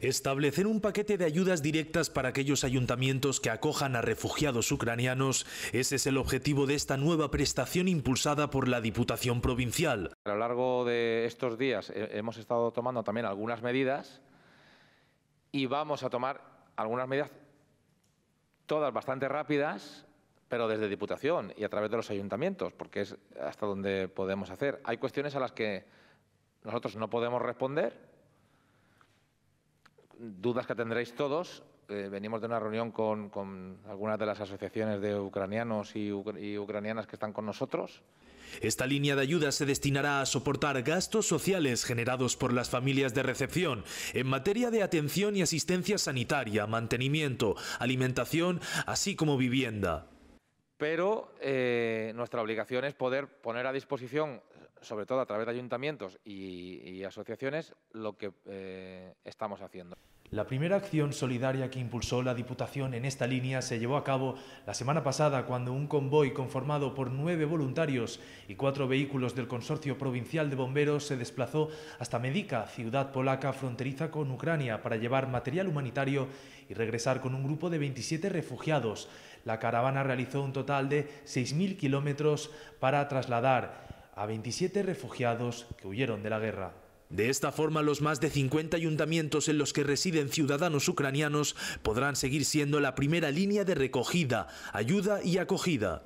establecer un paquete de ayudas directas para aquellos ayuntamientos que acojan a refugiados ucranianos. Ese es el objetivo de esta nueva prestación impulsada por la Diputación Provincial. A lo largo de estos días eh, hemos estado tomando también algunas medidas y vamos a tomar algunas medidas, todas bastante rápidas, pero desde Diputación y a través de los ayuntamientos, porque es hasta donde podemos hacer. Hay cuestiones a las que nosotros no podemos responder dudas que tendréis todos. Eh, venimos de una reunión con, algunas de las asociaciones de ucranianos y, ucranianas que están con nosotros. Esta línea de ayuda se destinará a soportar gastos sociales generados por las familias de recepción en materia de atención y asistencia sanitaria, mantenimiento, alimentación, así como vivienda. Pero eh, nuestra obligación es poder poner a disposición, sobre todo a través de ayuntamientos y, asociaciones, lo que eh, estamos haciendo. La primera acción solidaria que impulsó la Diputación en esta línea se llevó a cabo la semana pasada cuando un convoy conformado por nueve voluntarios y cuatro vehículos del Consorcio Provincial de Bomberos se desplazó hasta Medica, ciudad polaca fronteriza con Ucrania, para llevar material humanitario y regresar con un grupo de 27 refugiados. La caravana realizó un total de 6.000 kilómetros para trasladar a 27 refugiados que huyeron de la guerra. De esta forma, los más de 50 ayuntamientos en los que residen ciudadanos ucranianos podrán seguir siendo la primera línea de recogida, ayuda y acogida.